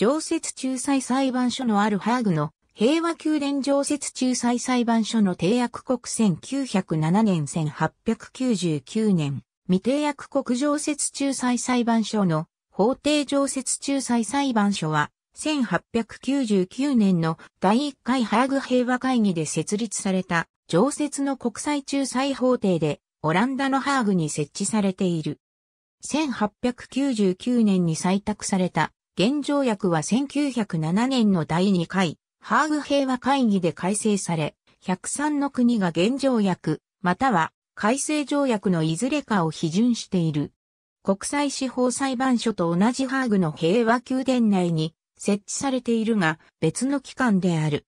常設仲裁裁判所のあるハーグの平和宮殿常設仲裁裁判所の定約国1907年1899年、未定約国常設仲裁裁判所の法廷常設仲裁裁判所は、1899年の第1回ハーグ平和会議で設立された常設の国際仲裁法廷で、オランダのハーグに設置されている。1899年に採択された現状約は1907年の第2回、ハーグ平和会議で改正され、103の国が現状約、または改正条約のいずれかを批准している。国際司法裁判所と同じハーグの平和宮殿内に設置されているが別の機関である。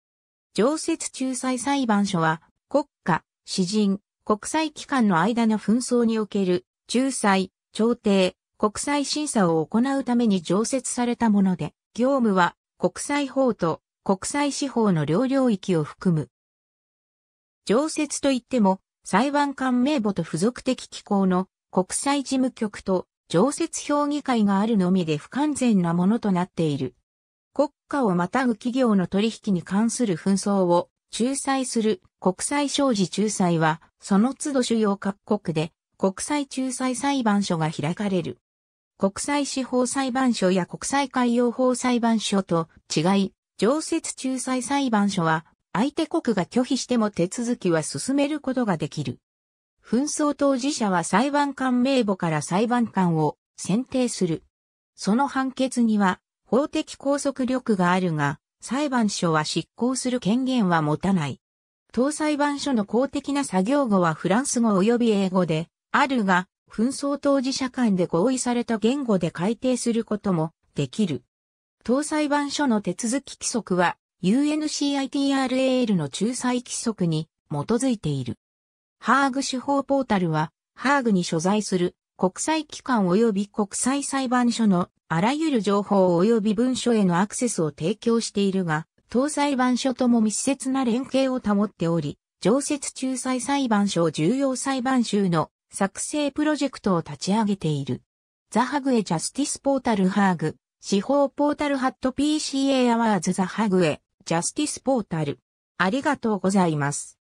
常設仲裁裁判所は国家、詩人、国際機関の間の紛争における仲裁、調停、国際審査を行うために常設されたもので、業務は国際法と国際司法の両領域を含む。常設といっても、裁判官名簿と付属的機構の国際事務局と常設評議会があるのみで不完全なものとなっている。国家をまたぐ企業の取引に関する紛争を仲裁する国際商事仲裁は、その都度主要各国で国際仲裁裁判所が開かれる。国際司法裁判所や国際海洋法裁判所と違い、常設仲裁裁判所は相手国が拒否しても手続きは進めることができる。紛争当事者は裁判官名簿から裁判官を選定する。その判決には法的拘束力があるが、裁判所は執行する権限は持たない。当裁判所の公的な作業語はフランス語及び英語であるが、紛争当事者間で合意された言語で改定することもできる。当裁判所の手続き規則は UNCITRAL の仲裁規則に基づいている。ハーグ司法ポータルは、ハーグに所在する国際機関及び国際裁判所のあらゆる情報及び文書へのアクセスを提供しているが、当裁判所とも密接な連携を保っており、常設仲裁裁判所重要裁判所の作成プロジェクトを立ち上げている。ザハグエジャスティスポータルハーグ、司法ポータルハット PCA アワーズザハグエ、ジャスティスポータル。ありがとうございます。